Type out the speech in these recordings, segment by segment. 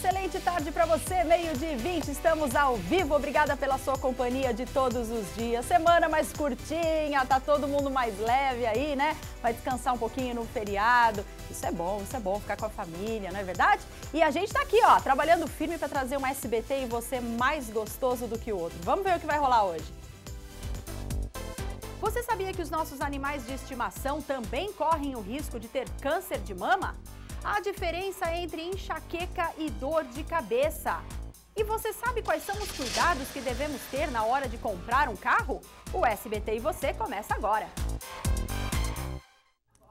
excelente tarde para você, meio de 20, estamos ao vivo. Obrigada pela sua companhia de todos os dias. Semana mais curtinha, tá todo mundo mais leve aí, né? Vai descansar um pouquinho no feriado. Isso é bom, isso é bom, ficar com a família, não é verdade? E a gente tá aqui, ó, trabalhando firme para trazer um SBT e você mais gostoso do que o outro. Vamos ver o que vai rolar hoje. Você sabia que os nossos animais de estimação também correm o risco de ter câncer de mama? a diferença entre enxaqueca e dor de cabeça. E você sabe quais são os cuidados que devemos ter na hora de comprar um carro? O SBT e você começa agora.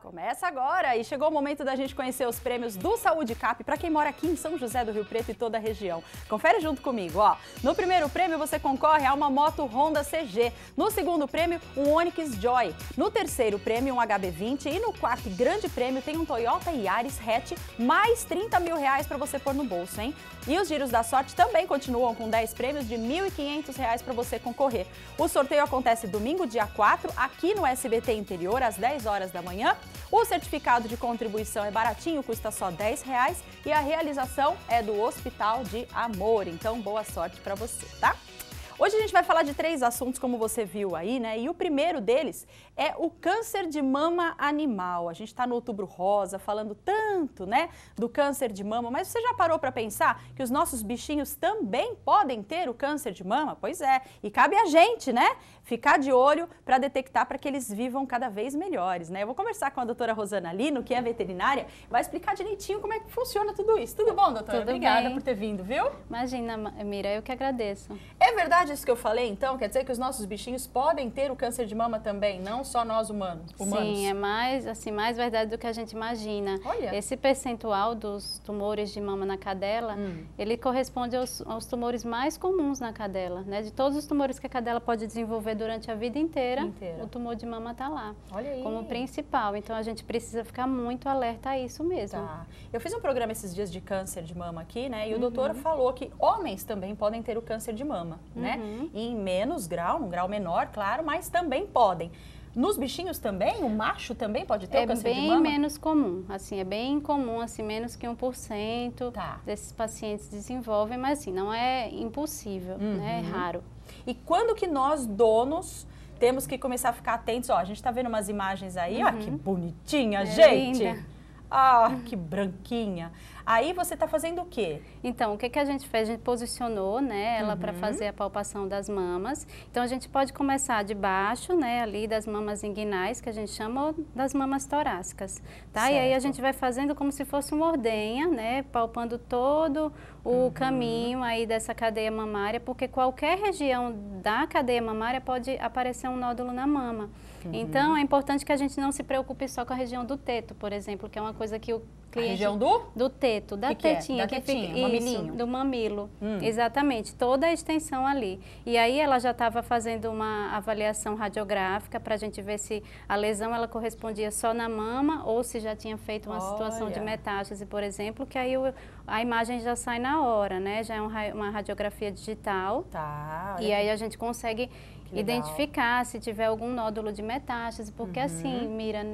Começa agora e chegou o momento da gente conhecer os prêmios do Saúde Cap para quem mora aqui em São José do Rio Preto e toda a região. Confere junto comigo, ó. No primeiro prêmio você concorre a uma moto Honda CG, no segundo prêmio um Onix Joy, no terceiro prêmio um HB20 e no quarto grande prêmio tem um Toyota Yaris Hatch mais 30 mil reais para você pôr no bolso, hein? E os giros da sorte também continuam com 10 prêmios de 1.500 reais para você concorrer. O sorteio acontece domingo, dia 4, aqui no SBT Interior, às 10 horas da manhã o certificado de contribuição é baratinho, custa só R$ reais e a realização é do Hospital de Amor. Então, boa sorte para você, tá? Hoje a gente vai falar de três assuntos, como você viu aí, né? E o primeiro deles é o câncer de mama animal. A gente está no outubro rosa, falando tanto, né, do câncer de mama, mas você já parou para pensar que os nossos bichinhos também podem ter o câncer de mama? Pois é, e cabe a gente, né, ficar de olho para detectar para que eles vivam cada vez melhores, né? Eu vou conversar com a doutora Rosana Lino, que é veterinária, vai explicar direitinho como é que funciona tudo isso. Tudo bom, doutora? Tudo Obrigada bem. por ter vindo, viu? Imagina, Mira, eu que agradeço. É verdade isso que eu falei, então? Quer dizer que os nossos bichinhos podem ter o câncer de mama também, não só nós humanos? humanos? Sim, é mais, assim, mais verdade do que a gente imagina. Olha. Esse percentual dos tumores de mama na cadela, hum. ele corresponde aos, aos, tumores mais comuns na cadela, né? De todos os tumores que a cadela pode desenvolver durante a vida inteira, inteira. o tumor de mama está lá. Olha aí. Como principal. Então, a gente precisa ficar muito alerta a isso mesmo. Tá. Eu fiz um programa esses dias de câncer de mama aqui, né? E o uhum. doutor falou que homens também podem ter o câncer de mama, né? uhum. né? E em menos grau, um grau menor, claro, mas também podem. Nos bichinhos também? O macho também pode ter é o câncer de mama? É bem menos comum, assim, é bem comum, assim, menos que 1% tá. desses pacientes desenvolvem, mas assim, não é impossível, uhum. né? É raro. E quando que nós, donos, temos que começar a ficar atentos? Ó, a gente tá vendo umas imagens aí, uhum. ó, que uhum. bonitinha, é gente! Linda. Ah, que branquinha. Aí você está fazendo o quê? Então, o que, que a gente fez? A gente posicionou né, ela uhum. para fazer a palpação das mamas. Então, a gente pode começar de baixo, né, ali das mamas inguinais, que a gente chama das mamas torácicas. Tá? E aí a gente vai fazendo como se fosse uma ordenha, né, palpando todo o uhum. caminho aí dessa cadeia mamária, porque qualquer região da cadeia mamária pode aparecer um nódulo na mama. Uhum. Então, é importante que a gente não se preocupe só com a região do teto, por exemplo, que é uma coisa que o Cliente, a região do? Do teto, da que tetinha. Que é? Da que tetinha, fica, isso, do mamilo. Hum. Exatamente, toda a extensão ali. E aí ela já estava fazendo uma avaliação radiográfica para a gente ver se a lesão ela correspondia só na mama ou se já tinha feito uma Olha. situação de metástase, por exemplo, que aí o, a imagem já sai na hora, né? Já é um, uma radiografia digital. Tá. E aí a gente consegue identificar se tiver algum nódulo de metástase, porque uhum. assim, Mira,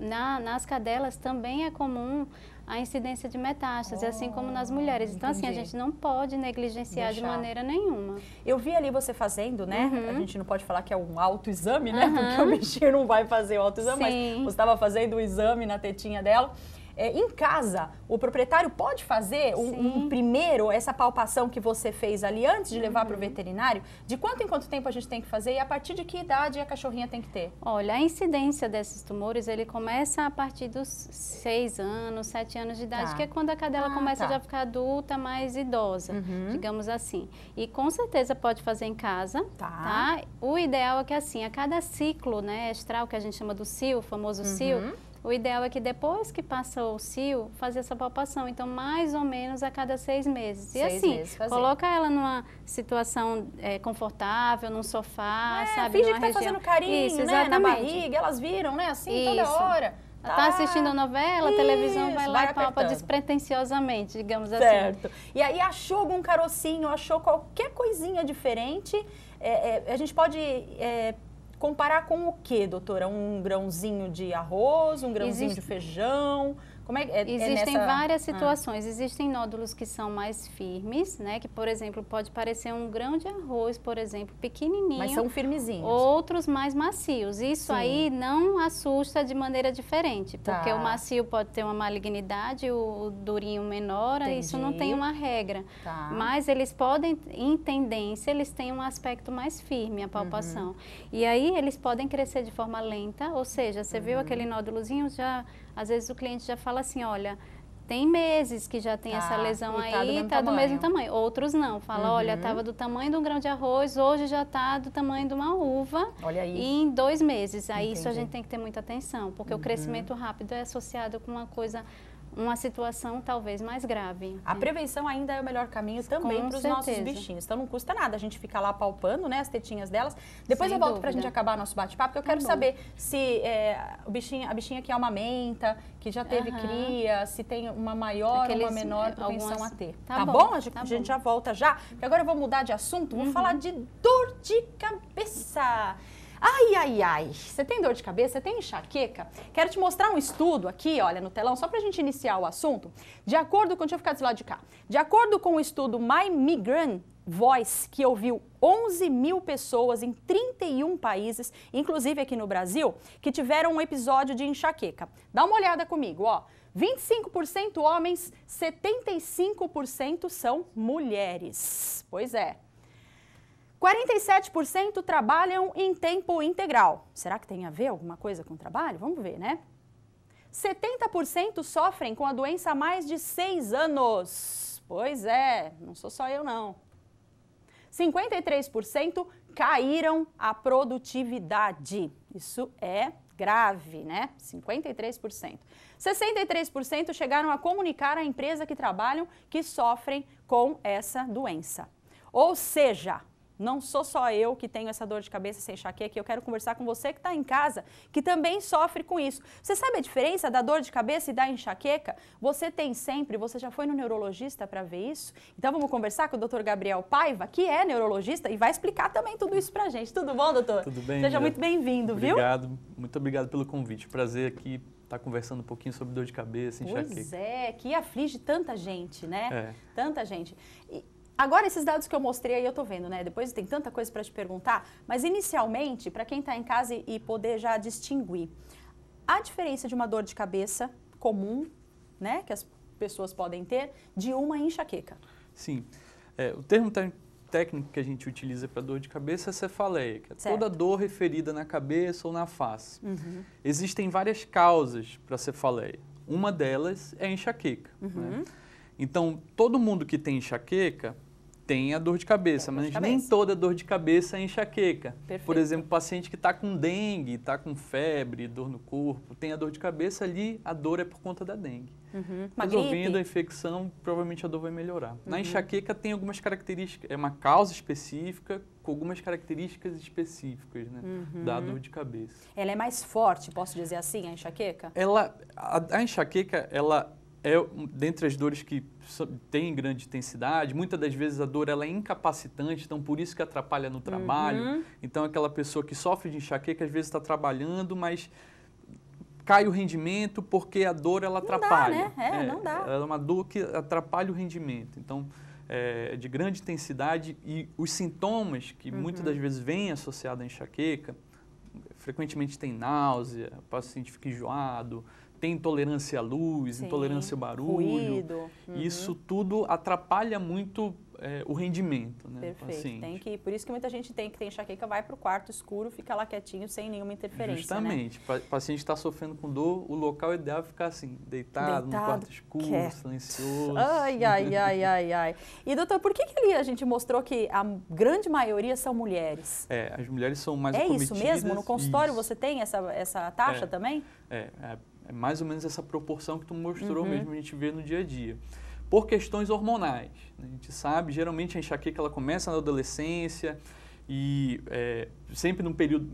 na, nas cadelas também é comum a incidência de metástase, oh, assim como nas ah, mulheres. Então, entendi. assim, a gente não pode negligenciar Deixar. de maneira nenhuma. Eu vi ali você fazendo, né? Uhum. A gente não pode falar que é um autoexame, né? Uhum. Porque o bichinho não vai fazer o autoexame, mas você estava fazendo o exame na tetinha dela. É, em casa, o proprietário pode fazer um, um, primeiro, essa palpação que você fez ali antes de levar uhum. para o veterinário? De quanto em quanto tempo a gente tem que fazer e a partir de que idade a cachorrinha tem que ter? Olha, a incidência desses tumores, ele começa a partir dos seis anos, sete anos de idade, tá. que é quando a cadela ah, começa tá. já a ficar adulta, mais idosa, uhum. digamos assim. E com certeza pode fazer em casa, tá. tá? O ideal é que assim, a cada ciclo, né, estral, que a gente chama do CIO, o famoso uhum. CIO, o ideal é que depois que passa o cio, fazer essa palpação. Então, mais ou menos a cada seis meses. E seis assim, meses coloca ela numa situação é, confortável, num sofá, é, sabe? Finge que está fazendo carinho, Isso, né? Na barriga, elas viram, né? Assim, Isso. toda hora. Tá. Ah, assistindo a novela, a televisão, vai lá vai e apertando. palpa despretensiosamente, digamos certo. assim. Certo. E aí achou algum carocinho, achou qualquer coisinha diferente, é, é, a gente pode é, Comparar com o que, doutora? Um grãozinho de arroz, um grãozinho Existe... de feijão, como é, é, é, existem é nessa... várias ah. situações. Ah. Existem nódulos que são mais firmes, né? Que, por exemplo, pode parecer um grão de arroz, por exemplo, pequenininho. Mas são firmezinhos. Outros mais macios. Isso Sim. aí não assusta de maneira diferente, tá. porque o macio pode ter uma malignidade, o durinho menor, Entendi. isso não tem uma regra. Tá. Mas eles podem, em tendência, eles têm um aspecto mais firme, a palpação. Uhum. E aí eles podem crescer de forma lenta, ou seja, você uhum. viu aquele nódulozinho já às vezes o cliente já fala assim, olha, tem meses que já tem tá, essa lesão e tá aí tá do, mesmo, tá do mesmo tamanho. Outros não. Fala, uhum. olha, tava do tamanho de um grão de arroz, hoje já tá do tamanho de uma uva. Olha aí. E em dois meses. Aí Entendi. isso a gente tem que ter muita atenção, porque uhum. o crescimento rápido é associado com uma coisa uma situação talvez mais grave. A é. prevenção ainda é o melhor caminho também para os nossos bichinhos. Então não custa nada a gente ficar lá palpando né, as tetinhas delas. Depois Sem eu volto para a gente acabar nosso bate-papo, porque eu tá quero saber se é, o bichinho, a bichinha que amamenta, é que já teve uhum. cria, se tem uma maior ou uma menor é, propensão algumas... a ter. Tá, tá bom? bom? A tá gente, já volta já, porque agora eu vou mudar de assunto, vou uhum. falar de dor de cabeça. Ai, ai, ai, você tem dor de cabeça? Você tem enxaqueca? Quero te mostrar um estudo aqui, olha, no telão, só para a gente iniciar o assunto. De acordo com, deixa eu ficar desse lado de cá. De acordo com o estudo My Migrant Voice, que ouviu 11 mil pessoas em 31 países, inclusive aqui no Brasil, que tiveram um episódio de enxaqueca. Dá uma olhada comigo, ó. 25% homens, 75% são mulheres. Pois é. 47% trabalham em tempo integral. Será que tem a ver alguma coisa com o trabalho? Vamos ver, né? 70% sofrem com a doença há mais de seis anos. Pois é, não sou só eu não. 53% caíram a produtividade. Isso é grave, né? 53%. 63% chegaram a comunicar à empresa que trabalham que sofrem com essa doença. Ou seja, não sou só eu que tenho essa dor de cabeça, sem enxaqueca, eu quero conversar com você que está em casa, que também sofre com isso. Você sabe a diferença da dor de cabeça e da enxaqueca? Você tem sempre, você já foi no neurologista para ver isso? Então vamos conversar com o Dr. Gabriel Paiva, que é neurologista e vai explicar também tudo isso para a gente. Tudo bom, doutor? Tudo bem. Seja já. muito bem-vindo, viu? Obrigado, muito obrigado pelo convite. Prazer aqui estar tá conversando um pouquinho sobre dor de cabeça, enxaqueca. Pois é, que aflige tanta gente, né? É. Tanta gente. E Agora, esses dados que eu mostrei aí, eu tô vendo, né? Depois tem tanta coisa para te perguntar, mas inicialmente, para quem está em casa e poder já distinguir, a diferença de uma dor de cabeça comum, né, que as pessoas podem ter, de uma enxaqueca. Sim. É, o termo técnico que a gente utiliza para dor de cabeça é cefaleia, que é certo. toda dor referida na cabeça ou na face. Uhum. Existem várias causas para cefaleia. Uma delas é enxaqueca. Uhum. Né? Então, todo mundo que tem enxaqueca tem a dor de cabeça, mas de cabeça. nem toda dor de cabeça é enxaqueca. Perfeito. Por exemplo, paciente que está com dengue, está com febre, dor no corpo, tem a dor de cabeça ali, a dor é por conta da dengue. Uhum. Resolvendo a infecção, provavelmente a dor vai melhorar. Uhum. Na enxaqueca tem algumas características, é uma causa específica com algumas características específicas né, uhum. da dor de cabeça. Ela é mais forte, posso dizer assim, a enxaqueca? Ela, a, a enxaqueca, ela é dentre as dores que tem grande intensidade, muitas das vezes a dor ela é incapacitante, então por isso que atrapalha no trabalho. Uhum. Então aquela pessoa que sofre de enxaqueca às vezes está trabalhando, mas cai o rendimento porque a dor ela não atrapalha. Dá, né? É, é, não dá. É, é uma dor que atrapalha o rendimento. Então é, é de grande intensidade e os sintomas que uhum. muitas das vezes vêm associados à enxaqueca, frequentemente tem náusea, o paciente fica enjoado, tem intolerância à luz, Sim. intolerância ao barulho. Ruído. Uhum. Isso tudo atrapalha muito é, o rendimento, né? Perfeito. Tem que, por isso que muita gente tem que tem enxaqueca, vai para o quarto escuro, fica lá quietinho, sem nenhuma interferência. Né? Justamente. Né? O paciente está sofrendo com dor, o local ideal é ficar assim, deitado, deitado no quarto escuro, silencioso. Ai, ai, ai, ai, ai. E doutor, por que, que ali a gente mostrou que a grande maioria são mulheres? É, as mulheres são mais É isso mesmo? No consultório isso. você tem essa, essa taxa é, também? É, é é mais ou menos essa proporção que tu mostrou uhum. mesmo, a gente vê no dia a dia. Por questões hormonais. Né, a gente sabe, geralmente a enxaqueca ela começa na adolescência e é, sempre num período,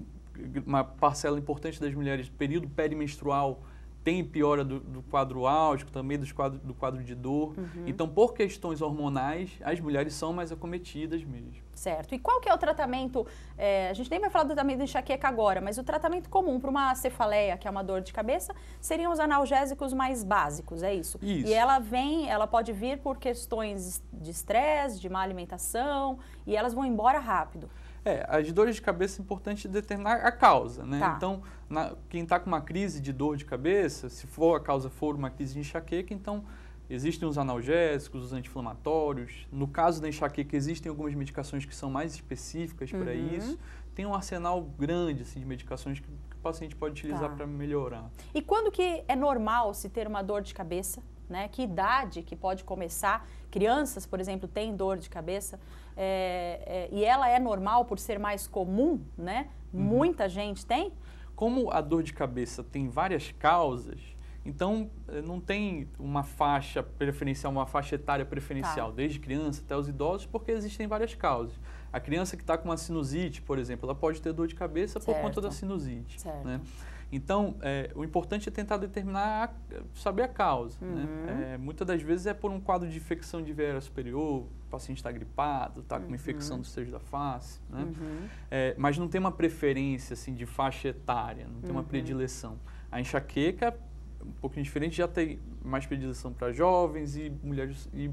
uma parcela importante das mulheres, período perimenstrual, tem piora do, do quadro álgico, também dos quadro, do quadro de dor. Uhum. Então, por questões hormonais, as mulheres são mais acometidas mesmo. Certo. E qual que é o tratamento? É, a gente nem vai falar do tratamento de enxaqueca agora, mas o tratamento comum para uma cefaleia, que é uma dor de cabeça, seriam os analgésicos mais básicos, é isso? isso. E ela vem, ela pode vir por questões de estresse, de má alimentação, e elas vão embora rápido. É, as dores de cabeça é importante determinar a causa, né? Tá. Então, na, quem está com uma crise de dor de cabeça, se for a causa for uma crise de enxaqueca, então existem os analgésicos, os anti-inflamatórios. No caso da enxaqueca, existem algumas medicações que são mais específicas uhum. para isso. Tem um arsenal grande assim, de medicações que, que o paciente pode utilizar tá. para melhorar. E quando que é normal se ter uma dor de cabeça? né? Que idade que pode começar? Crianças, por exemplo, têm dor de cabeça é, é, e ela é normal por ser mais comum, né? Uhum. Muita gente tem. Como a dor de cabeça tem várias causas, então eh, não tem uma faixa preferencial, uma faixa etária preferencial, tá. desde criança até os idosos, porque existem várias causas. A criança que está com uma sinusite, por exemplo, ela pode ter dor de cabeça certo. por conta da sinusite. Certo. Né? Então, é, o importante é tentar determinar, a, saber a causa. Né? Uhum. Né? É, muitas das vezes é por um quadro de infecção de viária superior, o paciente está gripado, está com uma uhum. infecção dos seios da face. Né? Uhum. É, mas não tem uma preferência assim, de faixa etária, não tem uhum. uma predileção. A enxaqueca, um pouquinho diferente, já tem mais predileção para jovens e mulheres e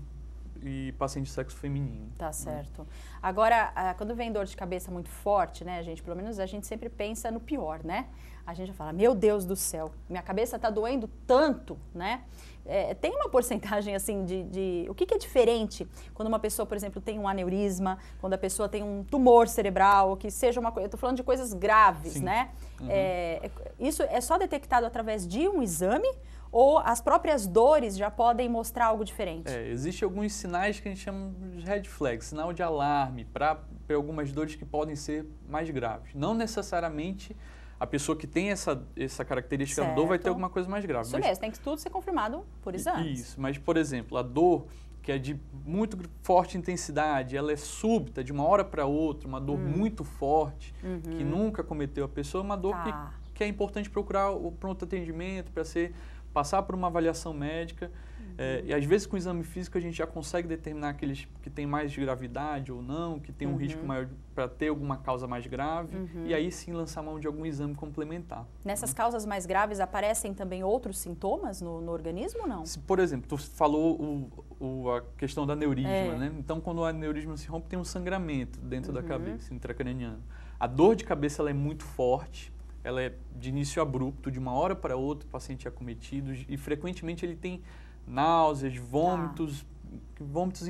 e paciente de sexo feminino. Tá né? certo. Né? Agora, quando vem dor de cabeça muito forte, né, gente? Pelo menos a gente sempre pensa no pior, né? a gente fala, meu Deus do céu, minha cabeça está doendo tanto, né? É, tem uma porcentagem assim de, de... o que, que, é diferente quando uma pessoa, por exemplo, tem um aneurisma, quando a pessoa tem um tumor cerebral, que seja uma coisa. Eu estou falando de coisas graves, Sim. né? Uhum. É, isso é só detectado através de um exame ou as próprias dores já podem mostrar algo diferente? É, Existem alguns sinais que a gente chama de red flag, sinal de alarme para algumas dores que podem ser mais graves. Não necessariamente a pessoa que tem essa, essa característica certo. da dor vai ter alguma coisa mais grave. Isso mas, mesmo, tem que tudo ser confirmado por exame. Isso, mas, por exemplo, a dor que é de muito forte intensidade, ela é súbita, de uma hora para outra, uma dor hum. muito forte, uhum. que nunca cometeu a pessoa, é uma dor tá. que, que é importante procurar o pronto atendimento para ser passar por uma avaliação médica é, e às vezes com o exame físico a gente já consegue determinar aqueles que têm mais gravidade ou não, que tem um uhum. risco maior para ter alguma causa mais grave, uhum. e aí sim lançar mão de algum exame complementar. Nessas né? causas mais graves aparecem também outros sintomas no, no organismo ou não? Se, por exemplo, tu falou o, o, a questão da aneurisma, é. né? Então quando o aneurisma se rompe tem um sangramento dentro uhum. da cabeça intracraniana. A dor de cabeça ela é muito forte, ela é de início abrupto, de uma hora para outra o paciente é acometido e frequentemente ele tem náuseas, vômitos, tá. vômitos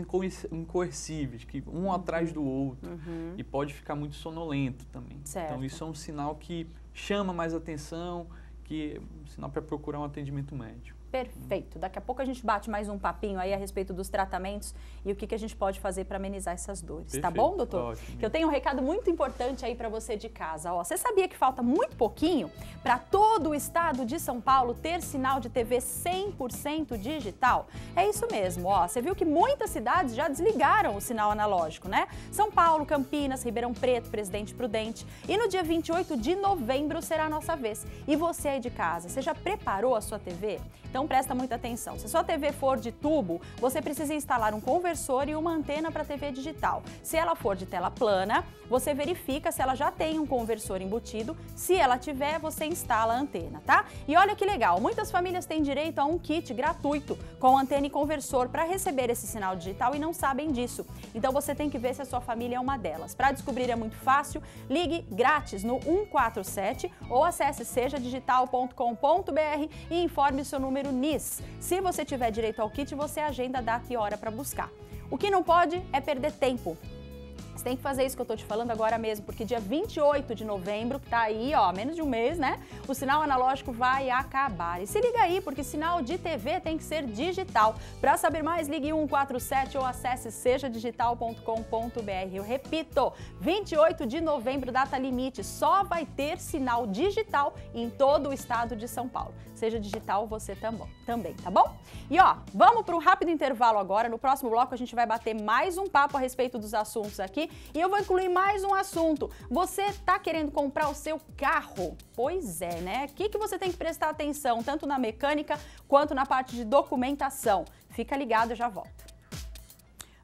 incoercíveis, que um uhum. atrás do outro. Uhum. E pode ficar muito sonolento também. Certo. Então, isso é um sinal que chama mais atenção, que é um sinal para procurar um atendimento médico. Perfeito. Daqui a pouco a gente bate mais um papinho aí a respeito dos tratamentos e o que, que a gente pode fazer para amenizar essas dores. Perfeito. Tá bom, doutor? Ótimo. Que eu tenho um recado muito importante aí para você de casa. Ó, você sabia que falta muito pouquinho para todo o estado de São Paulo ter sinal de TV 100% digital? É isso mesmo. Ó, você viu que muitas cidades já desligaram o sinal analógico, né? São Paulo, Campinas, Ribeirão Preto, Presidente Prudente. E no dia 28 de novembro será a nossa vez. E você aí de casa, você já preparou a sua TV? Então então presta muita atenção. Se sua TV for de tubo, você precisa instalar um conversor e uma antena para TV digital. Se ela for de tela plana, você verifica se ela já tem um conversor embutido. Se ela tiver, você instala a antena, tá? E olha que legal, muitas famílias têm direito a um kit gratuito com antena e conversor para receber esse sinal digital e não sabem disso. Então você tem que ver se a sua família é uma delas. Para descobrir é muito fácil, ligue grátis no 147 ou acesse sejadigital.com.br e informe o seu número NIS. Se você tiver direito ao kit, você agenda a data e hora para buscar. O que não pode é perder tempo. Você tem que fazer isso que eu tô te falando agora mesmo, porque dia 28 de novembro, que tá aí, ó, menos de um mês, né? O sinal analógico vai acabar. E se liga aí, porque sinal de TV tem que ser digital. Para saber mais, ligue 147 ou acesse sejadigital.com.br. Eu repito, 28 de novembro, data limite, só vai ter sinal digital em todo o estado de São Paulo. Seja digital você também, também tá bom? E ó, vamos para um rápido intervalo agora. No próximo bloco a gente vai bater mais um papo a respeito dos assuntos aqui e eu vou incluir mais um assunto. Você está querendo comprar o seu carro? Pois é, né? O que, que você tem que prestar atenção, tanto na mecânica quanto na parte de documentação? Fica ligado, eu já volto.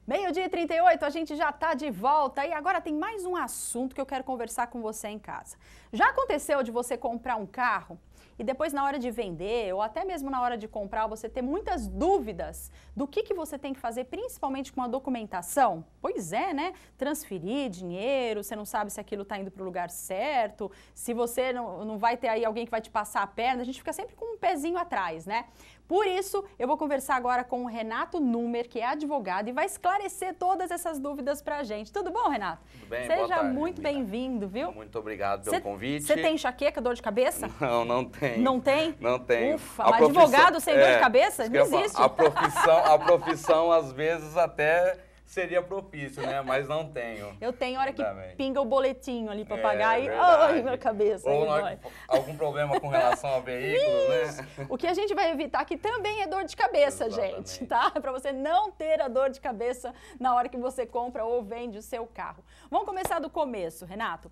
Meio-dia 38, a gente já está de volta e agora tem mais um assunto que eu quero conversar com você em casa. Já aconteceu de você comprar um carro e depois na hora de vender ou até mesmo na hora de comprar você ter muitas dúvidas do que, que você tem que fazer, principalmente com a documentação? Pois é, né? Transferir dinheiro, você não sabe se aquilo está indo para o lugar certo, se você não, não vai ter aí alguém que vai te passar a perna, a gente fica sempre com um pezinho atrás, né? Por isso, eu vou conversar agora com o Renato Numer, que é advogado e vai esclarecer todas essas dúvidas para a gente. Tudo bom, Renato? Tudo bem, Seja tarde, muito bem-vindo, viu? Muito obrigado pelo cê, convite. Você tem enxaqueca, dor de cabeça? Não, não tem. Não tem? Não tem. Ufa, a mas advogado sem é, dor de é, cabeça? Não existe. A profissão, a profissão às vezes até seria propício, né? Mas não tenho. Eu tenho hora que pinga o boletinho ali para é, pagar e ai, minha cabeça. Ou nós, algum problema com relação ao veículo, né? O que a gente vai evitar que também é dor de cabeça, Exatamente. gente, tá? Para você não ter a dor de cabeça na hora que você compra ou vende o seu carro. Vamos começar do começo, Renato.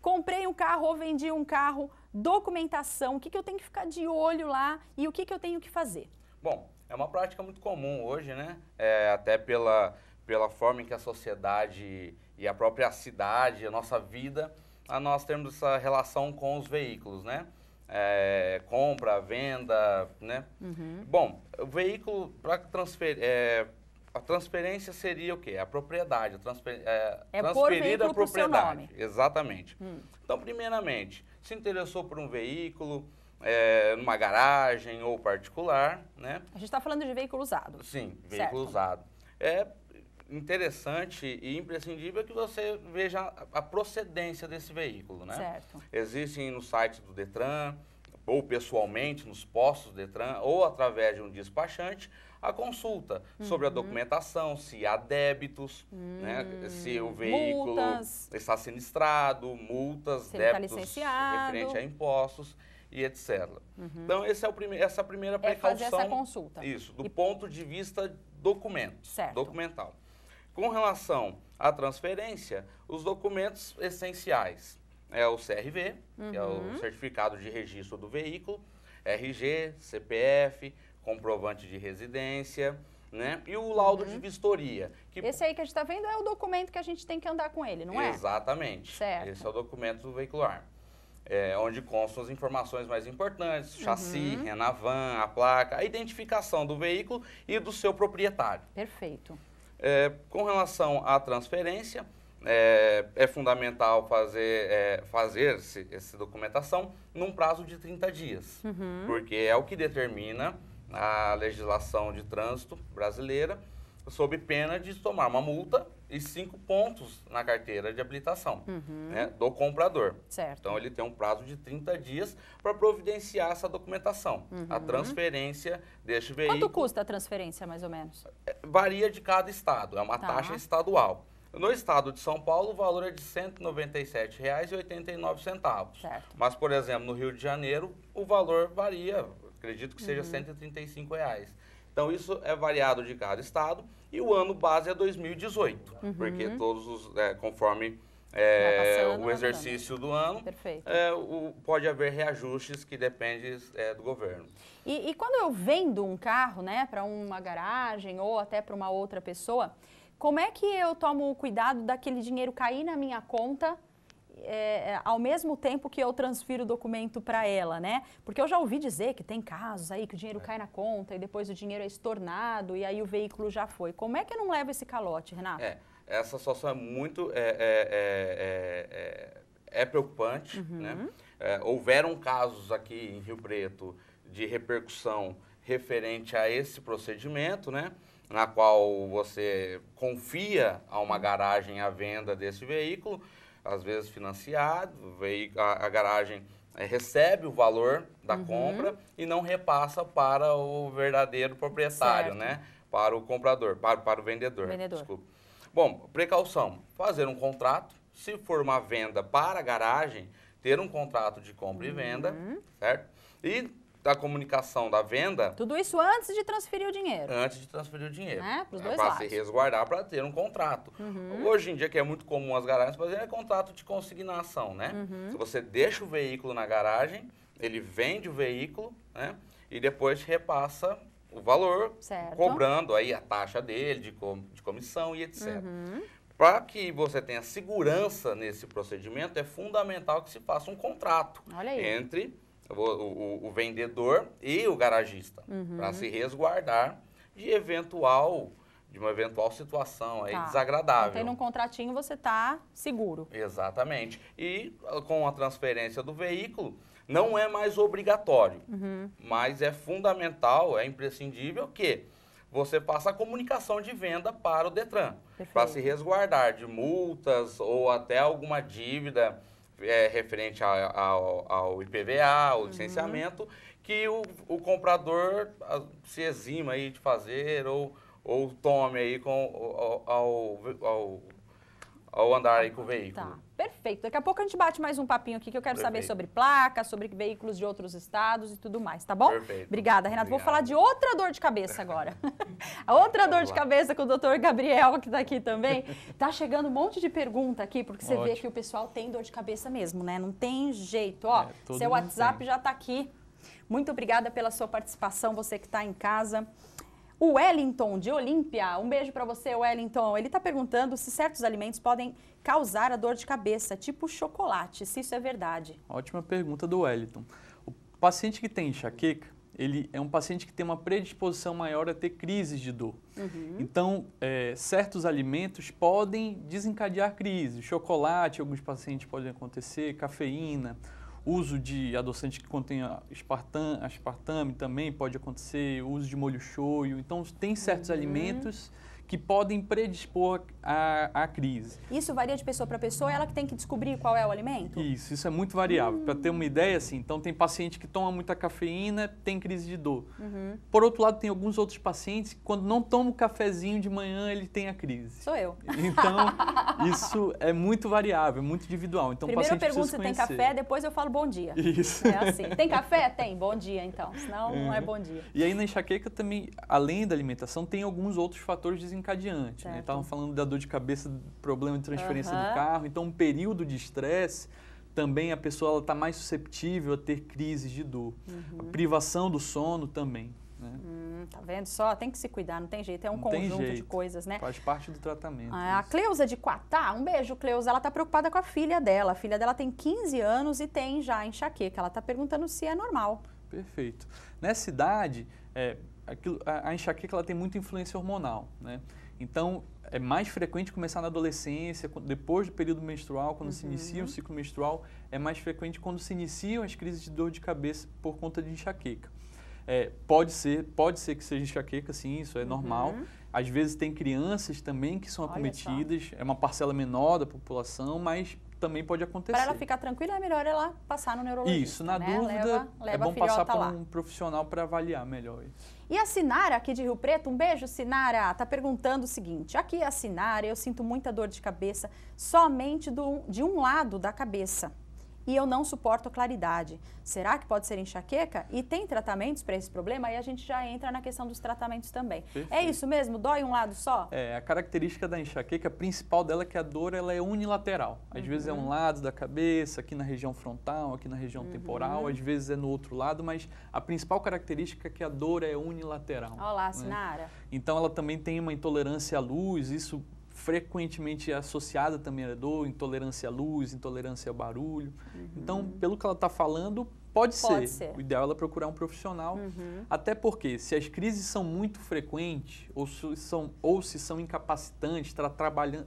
Comprei um carro ou vendi um carro, documentação, o que, que eu tenho que ficar de olho lá e o que, que eu tenho que fazer? Bom, é uma prática muito comum hoje, né? É, até pela pela forma em que a sociedade e a própria cidade, a nossa vida, a nós temos essa relação com os veículos, né? É, compra, venda, né? Uhum. Bom, o veículo para transferir... É, a transferência seria o quê? A propriedade. A transfer, é, é transferir a propriedade. Exatamente. Hum. Então, primeiramente, se interessou por um veículo, é, numa garagem ou particular, né? A gente está falando de veículo usado. Sim, veículo certo. usado. É, interessante e imprescindível é que você veja a procedência desse veículo, né? Certo. Existem no site do Detran, ou pessoalmente nos postos do Detran, ou através de um despachante, a consulta uhum. sobre a uhum. documentação, se há débitos, uhum. né, hum. se o veículo multas. está sinistrado, multas, se tá débitos tá referente a impostos e etc. Uhum. Então, esse é o prime essa é primeira precaução. É fazer essa consulta. Isso, do e... ponto de vista documento, certo. documental. Com relação à transferência, os documentos essenciais é o CRV, uhum. que é o uhum. certificado de registro do veículo, RG, CPF, comprovante de residência, né? E o laudo uhum. de vistoria. Que... Esse aí que a gente está vendo é o documento que a gente tem que andar com ele, não é? Exatamente. Certo. Esse é o documento do veicular. É, onde constam as informações mais importantes, chassi, uhum. a placa, a identificação do veículo e do seu proprietário. Perfeito. É, com relação à transferência, é, é fundamental fazer, é, fazer -se, essa documentação num prazo de 30 dias, uhum. porque é o que determina a legislação de trânsito brasileira, sob pena de tomar uma multa e cinco pontos na carteira de habilitação uhum. né, do comprador. Certo. Então, ele tem um prazo de 30 dias para providenciar essa documentação, uhum. a transferência deste veículo. Quanto custa a transferência, mais ou menos? É, varia de cada estado, é uma tá. taxa estadual. No estado de São Paulo, o valor é de R$ 197,89. Certo. Mas, por exemplo, no Rio de Janeiro, o valor varia, acredito que seja R$ uhum. 135. Reais. Então isso é variado de cada estado e o ano base é 2018, uhum. porque todos os, é, conforme é, passando, o exercício do ano, é, o, pode haver reajustes que dependem é, do governo. E, e, quando eu vendo um carro né, para uma garagem ou até para uma outra pessoa, como é que eu tomo cuidado daquele dinheiro cair na minha conta é, ao mesmo tempo que eu transfiro o documento para ela, né? Porque eu já ouvi dizer que tem casos aí que o dinheiro é. cai na conta e depois o dinheiro é estornado e aí o veículo já foi. Como é que eu não leva esse calote, Renato? É, essa situação é muito é, é, é, é, é preocupante, uhum. né? houveram casos aqui em Rio Preto de repercussão referente a esse procedimento, né? na qual você confia a uma uhum. garagem a venda desse veículo às vezes financiado, a, a garagem eh, recebe o valor da uhum. compra e não repassa para o verdadeiro proprietário, certo. né? Para o comprador, para, para o vendedor. vendedor. Desculpa. Bom, precaução: fazer um contrato. Se for uma venda para garagem, ter um contrato de compra uhum. e venda, uhum. certo? E da comunicação da venda. Tudo isso antes de transferir o dinheiro. Antes de transferir o dinheiro. Né? Para os é dois é, lados. Para se resguardar, para ter um contrato. Uhum. Hoje em dia, que é muito comum as garagens fazerem, é contrato de consignação, né? Uhum. Se você deixa o veículo na garagem, ele vende o veículo, né? E depois repassa o valor, certo. cobrando aí a taxa dele, de, com, de comissão e etc. Uhum. Para que você tenha segurança nesse procedimento, é fundamental que se faça um contrato entre o, o, o vendedor e o garagista, uhum. para se resguardar de eventual de uma eventual situação aí tá. desagradável. Então, tendo um contratinho, você está seguro. Exatamente. E ah, com a transferência do veículo, não é mais obrigatório, uhum. mas é fundamental, é imprescindível que você faça a comunicação de venda para o Detran, para se resguardar de multas ou até alguma dívida é, referente a, a, ao, IPVA, ao uhum. licenciamento, uhum. que o, o comprador se exima aí de fazer ou, ou tome aí com, ao, ao, ao andar aí com o tá. veículo. Tá. Perfeito. Daqui a pouco a gente bate mais um papinho aqui que eu quero Perfeito. saber sobre placas, sobre veículos de outros estados e tudo mais, tá bom? Perfeito. Obrigada, Renato. Obrigado. Vou falar de outra dor de cabeça agora. a outra Vamos dor lá. de cabeça com o doutor Gabriel, que está aqui também. Tá chegando um monte de pergunta aqui, porque você Ótimo. vê que o pessoal tem dor de cabeça mesmo, né? Não tem jeito. Ó, é, seu WhatsApp tem. já está aqui. Muito obrigada pela sua participação, você que está em casa. O Wellington de Olímpia, um beijo para você, Wellington. Ele está perguntando se certos alimentos podem causar a dor de cabeça, tipo chocolate, se isso é verdade? Ótima pergunta do Wellington. O paciente que tem enxaqueca, ele é um paciente que tem uma predisposição maior a ter crises de dor. Uhum. Então, é, certos alimentos podem desencadear crises. Chocolate, alguns pacientes podem acontecer, cafeína, uso de adoçante que contém aspartam, aspartame também pode acontecer, uso de molho shoyu. Então, tem certos uhum. alimentos que podem predispor à, a crise. Isso varia de pessoa para pessoa, é ela que tem que descobrir qual é o alimento? Isso, isso é muito variável. Hum. Para ter uma ideia, assim, então tem paciente que toma muita cafeína, tem crise de dor. Uhum. Por outro lado, tem alguns outros pacientes que quando não toma o cafezinho de manhã, ele tem a crise. Sou eu. Então, isso é muito variável, é muito individual. Então, Primeiro eu pergunto se conhecer. tem café, depois eu falo bom dia. Isso. É assim. Tem café? Tem. Bom dia, então. Senão, é. não é uhum. bom dia. E aí, na enxaqueca também, além da alimentação, tem alguns outros fatores desenvolvidos desencadeante. Né? Estavam falando da dor de cabeça, problema de transferência uhum. do carro. Então, um período de estresse também a pessoa está mais susceptível a ter crises de dor. Uhum. A privação do sono também. Né? Hum, tá vendo só? Tem que se cuidar, não tem jeito. É um não conjunto de coisas, né? Faz parte do tratamento. Ah, a Cleusa de Quatá, um beijo, Cleusa. Ela tá preocupada com a filha dela. A filha dela tem 15 anos e tem já enxaqueca. Ela tá perguntando se é normal. Perfeito. Nessa idade, é, aquilo, a, a enxaqueca ela tem muita influência hormonal, né? Então, é mais frequente começar na adolescência, depois do período menstrual, quando uhum. se inicia uhum. o ciclo menstrual, é mais frequente quando se iniciam as crises de dor de cabeça por conta de enxaqueca. É, pode ser, pode ser que seja enxaqueca, sim, isso é uhum. normal. Às vezes tem crianças também que são acometidas, é uma parcela menor da população, mas também pode acontecer. Para ela ficar tranquila, é melhor ela passar no neurologista. Isso, na né? dúvida, leva, é leva é bom passar para um profissional para avaliar melhor isso. E a Sinara, aqui de Rio Preto, um beijo, Sinara, está perguntando o seguinte, aqui é a Sinara, eu sinto muita dor de cabeça somente do, de um lado da cabeça e eu não suporto claridade. Será que pode ser enxaqueca? E tem tratamentos para esse problema? Aí a gente já entra na questão dos tratamentos também. É Perfeito. É isso mesmo? Dói um lado só? É, a característica da enxaqueca principal dela é que a dor ela é unilateral. Às uhum. vezes é um uhum. lado da cabeça, aqui na região frontal, aqui na região uhum. temporal, às vezes é no outro lado, mas a principal característica é que a dor é unilateral. Olá, né? Sinara. Né? Então ela também tem uma intolerância à luz, isso frequentemente associada também à dor, intolerância à luz, intolerância ao barulho. Uhum. Então, pelo que ela está falando, pode, pode ser. ser. O ideal é ela procurar um profissional, uhum. até porque se as crises são muito frequentes ou se são, ou se são incapacitantes, tra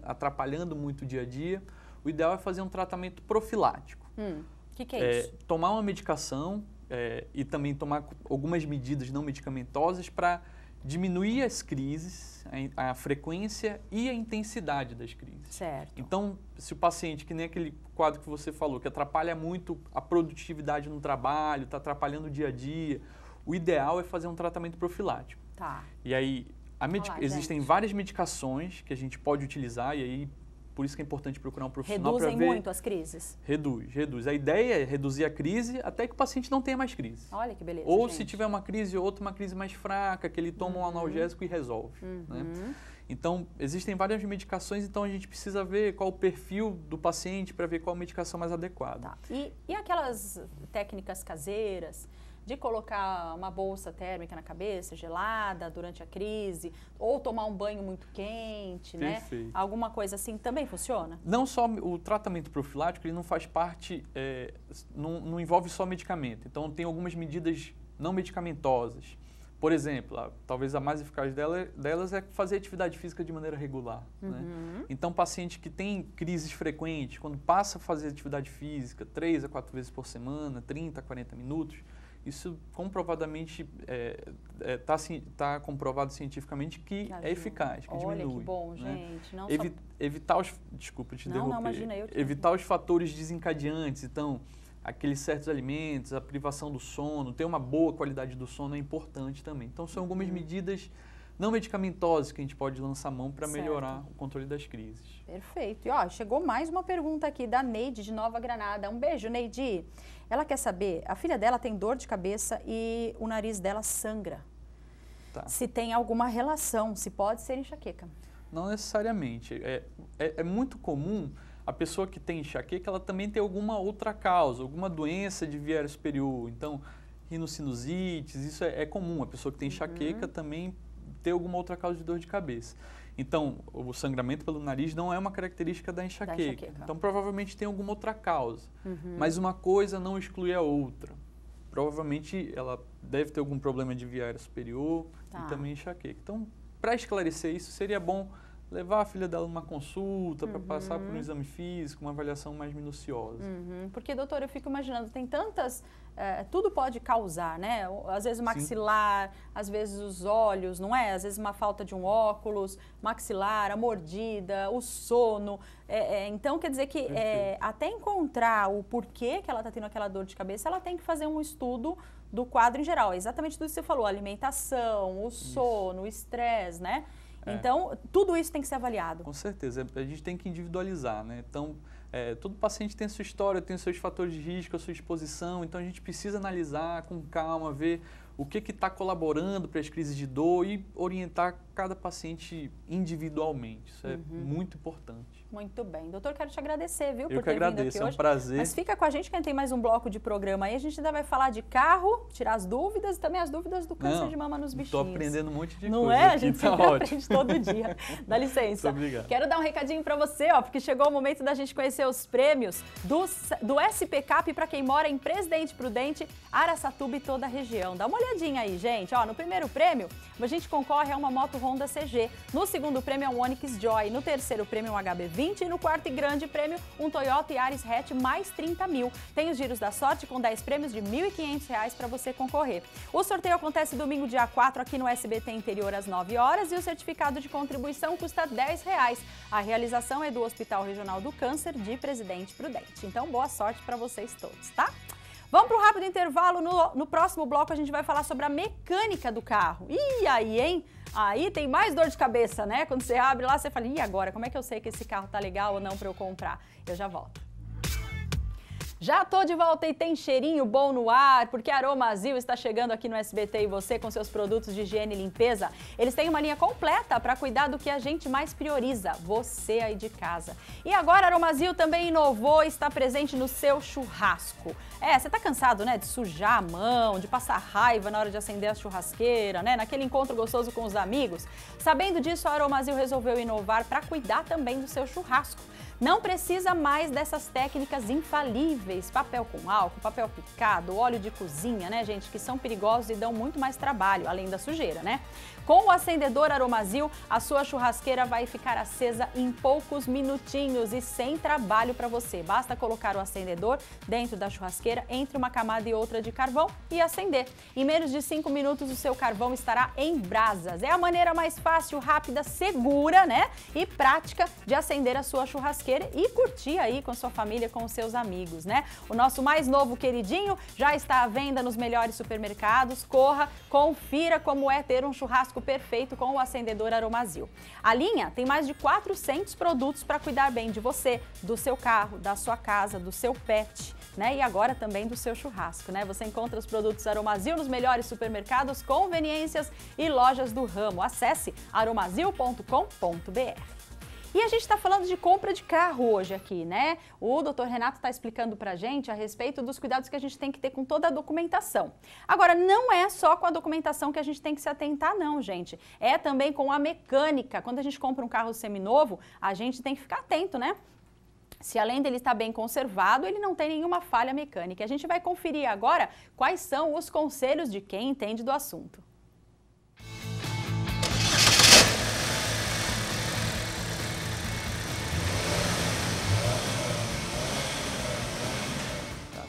atrapalhando muito o dia a dia, o ideal é fazer um tratamento profilático. O hum. que, que, é, é isso? Tomar uma medicação é, e também tomar algumas medidas não medicamentosas para diminuir as crises, a, a, frequência e a intensidade das crises. Certo. Então, se o paciente, que nem aquele quadro que você falou, que atrapalha muito a produtividade no trabalho, está atrapalhando o dia a dia, o ideal é fazer um tratamento profilático. Tá. E aí, Olá, existem várias medicações que a gente pode utilizar, e aí por isso que é importante procurar um profissional para ver... Reduzem muito as crises. Reduz, reduz. A ideia é reduzir a crise até que o paciente não tenha mais crise. Olha que beleza, Ou gente. se tiver uma crise, outra uma crise mais fraca, que ele toma uhum. um analgésico e resolve. Né? Uhum. Né? Então, existem várias medicações, então a gente precisa ver qual o perfil do paciente para ver qual a medicação mais adequada. Tá. E, e aquelas técnicas caseiras? de colocar uma bolsa térmica na cabeça, gelada, durante a crise, ou tomar um banho muito quente, né? Perfeito. né? Alguma coisa assim também funciona? Não só o tratamento profilático, ele não faz parte, é, não, não envolve só medicamento. Então, tem algumas medidas não medicamentosas. Por exemplo, a, talvez a mais eficaz dela, delas é fazer atividade física de maneira regular. Né? Uhum. Né? Então, paciente que tem crises frequentes, quando passa a fazer atividade física três a quatro vezes por semana, 30 a 40 minutos, isso comprovadamente está é, é, tá, tá comprovado cientificamente que, que é eficaz, que Olha, diminui. Que bom, né? gente. Não Evi só... Evitar os. Desculpa te não, Não, imagina, eu Evitar os fatores desencadeantes. Então, aqueles certos alimentos, a privação do sono, ter uma boa qualidade do sono é importante também. Então, são algumas uhum. medidas não medicamentosas que a gente pode lançar mão para melhorar o controle das crises. Perfeito. E ó, chegou mais uma pergunta aqui da Neide de Nova Granada. Um beijo, Neide. Ela quer saber, a filha dela tem dor de cabeça e o nariz dela sangra. Tá. Se tem alguma relação, se pode ser enxaqueca. Não necessariamente. É, é, é, muito comum a pessoa que tem enxaqueca, ela também tem alguma outra causa, alguma doença de viário superior. Então, rinossinusites, isso é, é comum. A pessoa que tem uhum. enxaqueca uhum. também ter alguma outra causa de dor de cabeça. Então, o sangramento pelo nariz não é uma característica da enxaqueca. Da enxaqueca. Então, provavelmente tem alguma outra causa. Uhum. Mas uma coisa não exclui a outra. Provavelmente ela deve ter algum problema de via aérea superior tá. e também enxaqueca. Então, para esclarecer isso, seria bom levar a filha dela numa consulta uhum. para passar por um uhum. exame físico, uma avaliação mais minuciosa. Uhum. Porque, doutor, eu fico imaginando, tem tantas é, tudo pode causar, né? Às vezes o maxilar, Sim. às vezes os olhos, não é? Às vezes uma falta de um óculos, maxilar, a mordida, o sono. É, é, então, quer dizer que é, até encontrar o porquê que ela está tendo aquela dor de cabeça, ela tem que fazer um estudo do quadro em geral. É exatamente tudo que você falou, a alimentação, o isso. sono, o estresse, né? É. Então, tudo isso tem que ser avaliado. Com certeza. A gente tem que individualizar, né? Então é, todo paciente tem sua história, tem seus fatores de risco, a sua exposição, então a gente precisa analisar com calma, ver o que está colaborando para as crises de dor e orientar cada paciente individualmente. Isso é uhum. muito importante. Muito bem. Doutor, quero te agradecer, viu, Eu por ter agradeço, vindo aqui é um prazer. Mas fica com a gente que a gente tem mais um bloco de programa aí. A gente ainda vai falar de carro, tirar as dúvidas e também as dúvidas do câncer Não, de mama nos bichinhos. Estou aprendendo um monte de Não coisa. Não é? a gente tá ótimo. aprende todo dia. Dá licença. Muito obrigado. Quero dar um recadinho para você, ó, porque chegou o momento da gente conhecer os prêmios do, do SPCAP para quem mora em Presidente Prudente, Aracatuba e toda a região. Dá uma olhadinha aí, gente. Ó, no primeiro prêmio, a gente concorre a uma moto Honda CG. No segundo prêmio, é um Onix Joy. No terceiro prêmio, um HBV. 20 e no quarto e grande prêmio, um Toyota Yaris Hatch mais 30 mil. Tem os giros da sorte com 10 prêmios de R$ 1.500 para você concorrer. O sorteio acontece domingo, dia 4, aqui no SBT Interior, às 9 horas e o certificado de contribuição custa R$ 10. Reais. A realização é do Hospital Regional do Câncer de Presidente Prudente. Então, boa sorte para vocês todos, tá? Vamos para um rápido intervalo. No, no próximo bloco, a gente vai falar sobre a mecânica do carro. E aí, hein? Aí tem mais dor de cabeça, né? Quando você abre lá, você fala, e agora? Como é que eu sei que esse carro tá legal ou não para eu comprar? Eu já volto. Já tô de volta e tem cheirinho bom no ar, porque a Aromazil está chegando aqui no SBT e você com seus produtos de higiene e limpeza. Eles têm uma linha completa para cuidar do que a gente mais prioriza, você aí de casa. E agora a Aromazil também inovou e está presente no seu churrasco. É, você tá cansado, né, de sujar a mão, de passar raiva na hora de acender a churrasqueira, né, naquele encontro gostoso com os amigos? Sabendo disso, a Aromazil resolveu inovar para cuidar também do seu churrasco. Não precisa mais dessas técnicas infalíveis, papel com álcool, papel picado, óleo de cozinha, né, gente, que são perigosos e dão muito mais trabalho, além da sujeira, né? Com o acendedor Aromazil, a sua churrasqueira vai ficar acesa em poucos minutinhos e sem trabalho para você. Basta colocar o acendedor dentro da churrasqueira, entre uma camada e outra de carvão e acender. Em menos de 5 minutos, o seu carvão estará em brasas. É a maneira mais fácil, rápida, segura, né? E prática de acender a sua churrasqueira e curtir aí com sua família, com os seus amigos, né? O nosso mais novo queridinho já está à venda nos melhores supermercados. Corra, confira como é ter um churrasco perfeito com o acendedor Aromazil. A linha tem mais de 400 produtos para cuidar bem de você, do seu carro, da sua casa, do seu pet. Né? E agora também do seu churrasco, né? Você encontra os produtos Aromazil nos melhores supermercados, conveniências e lojas do ramo. Acesse aromazil.com.br. E a gente está falando de compra de carro hoje aqui, né? O doutor Renato está explicando para a gente a respeito dos cuidados que a gente tem que ter com toda a documentação. Agora, não é só com a documentação que a gente tem que se atentar, não, gente. É também com a mecânica. Quando a gente compra um carro seminovo, a gente tem que ficar atento, né? Se além dele estar tá bem conservado, ele não tem nenhuma falha mecânica. A gente vai conferir agora quais são os conselhos de quem entende do assunto.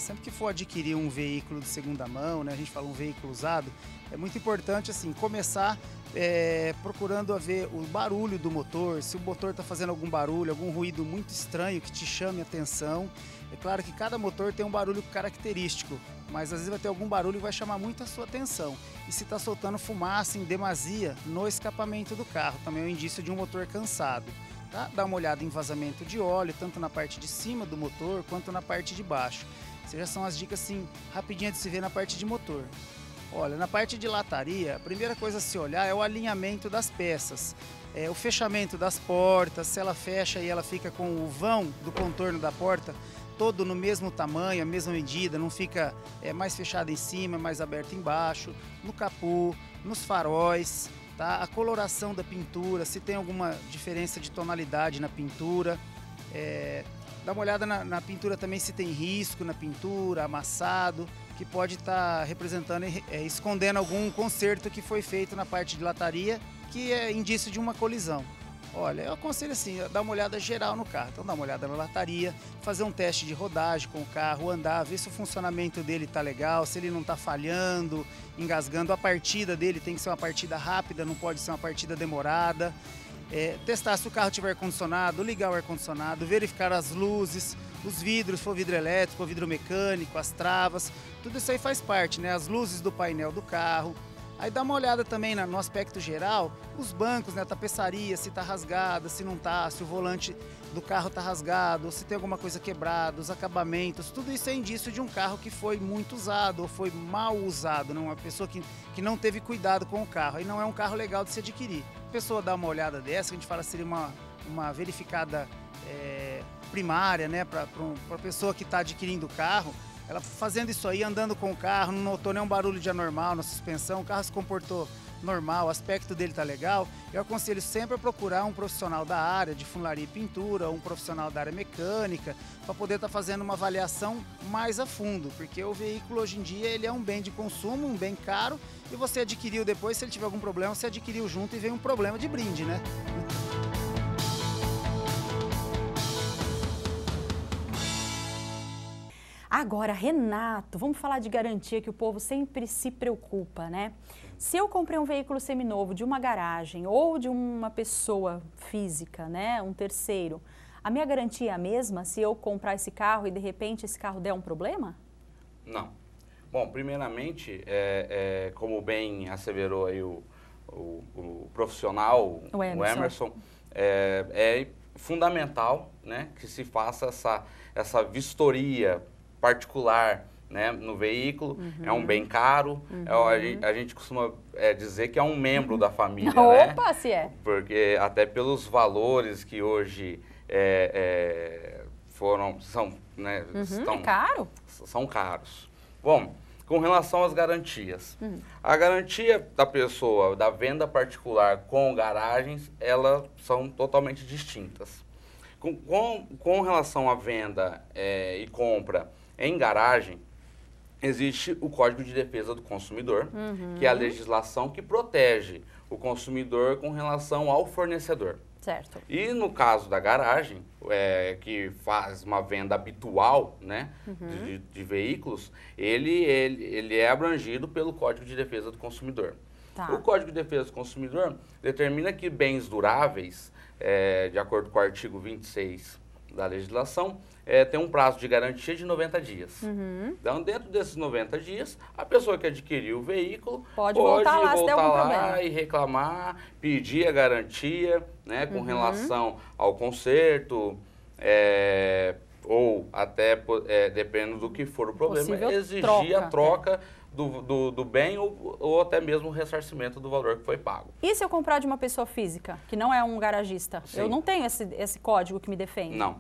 sempre que for adquirir um veículo de segunda mão, né, a gente fala um veículo usado, é muito importante assim começar é, procurando ver o barulho do motor, se o motor está fazendo algum barulho, algum ruído muito estranho que te chame a atenção. É claro que cada motor tem um barulho característico, mas às vezes vai ter algum barulho que vai chamar muito a sua atenção. E se está soltando fumaça em demasia no escapamento do carro, também é um indício de um motor cansado. Tá? Dá uma olhada em vazamento de óleo, tanto na parte de cima do motor quanto na parte de baixo já são as dicas assim, rapidinhas de se ver na parte de motor. Olha, na parte de lataria, a primeira coisa a se olhar é o alinhamento das peças. É, o fechamento das portas, se ela fecha e ela fica com o vão do contorno da porta todo no mesmo tamanho, a mesma medida, não fica é, mais fechado em cima, mais aberto embaixo, no capô, nos faróis, tá? a coloração da pintura, se tem alguma diferença de tonalidade na pintura. É, Dá uma olhada na, na pintura também se tem risco na pintura, amassado, que pode estar tá representando, é, escondendo algum conserto que foi feito na parte de lataria, que é indício de uma colisão. Olha, eu aconselho assim, dar uma olhada geral no carro. Então dá uma olhada na lataria, fazer um teste de rodagem com o carro, andar, ver se o funcionamento dele está legal, se ele não está falhando, engasgando. A partida dele tem que ser uma partida rápida, não pode ser uma partida demorada é, testar se o carro tiver ar-condicionado, ligar o ar-condicionado, verificar as luzes, os vidros, for vidro elétrico, for vidro mecânico, as travas, tudo isso aí faz parte, né? As luzes do painel do carro. Aí dá uma olhada também no aspecto geral, os bancos, né? A tapeçaria, se tá rasgada, se não tá, se o volante do carro tá rasgado, se tem alguma coisa quebrada, os acabamentos, tudo isso é indício de um carro que foi muito usado ou foi mal usado, né? Uma pessoa que, que não teve cuidado com o carro. Aí não é um carro legal de se adquirir pessoa dá uma olhada dessa, que a gente fala seria uma, uma verificada é, primária, né, para a pessoa que está adquirindo o carro, ela fazendo isso aí, andando com o carro, não notou nenhum barulho de anormal na suspensão, o carro se comportou normal, o aspecto dele tá legal, eu aconselho sempre a procurar um profissional da área de funilaria e pintura, ou um profissional da área mecânica, para poder estar tá fazendo uma avaliação mais a fundo, porque o veículo hoje em dia ele é um bem de consumo, um bem caro, e você adquiriu depois, se ele tiver algum problema, você adquiriu junto e vem um problema de brinde, né? Agora, Renato, vamos falar de garantia que o povo sempre se preocupa, né? se eu comprei um veículo seminovo de uma garagem ou de uma pessoa física, né, um terceiro, a minha garantia é a mesma se eu comprar esse carro e de repente esse carro der um problema? Não. Bom, primeiramente, é, é, como bem asseverou aí o, o, o profissional, o Emerson, o Emerson é, é, fundamental né, que se faça essa, essa vistoria particular né, no veículo, uhum. é um uhum. bem caro, é, uhum. é, a, a, gente costuma é, dizer que é um membro da família, né? Opa, né? se é! Porque até pelos valores que hoje é, é foram, são, né, uhum, é estão, é caro? São caros. Bom, com relação às garantias. Hum. A garantia da pessoa, da venda particular com garagens, elas são totalmente distintas. Com, com, com relação à venda e compra em garagem, existe o Código de Defesa do Consumidor, uhum. que é a legislação que protege o consumidor com relação ao fornecedor. Certo. E no caso da garagem, é, que faz uma venda habitual né, uhum. de, de, veículos, ele, ele, ele é abrangido pelo Código de Defesa do Consumidor. Tá. O Código de Defesa do Consumidor determina que bens duráveis, é, de acordo com o artigo 26 da legislação, é, tem um prazo de garantia de 90 dias. Uhum. Então, dentro desses 90 dias, a pessoa que adquiriu o veículo pode, pode voltar, lá, voltar lá, e reclamar, pedir a garantia né, com uhum. relação ao conserto. É, ou até, é, dependendo do que for o problema, Possível exigir troca, a é. troca do, do, do, bem ou, ou, até mesmo o ressarcimento do valor que foi pago. E se eu comprar de uma pessoa física, que não é um garagista? Sim. Eu não tenho esse, esse código que me defende. Não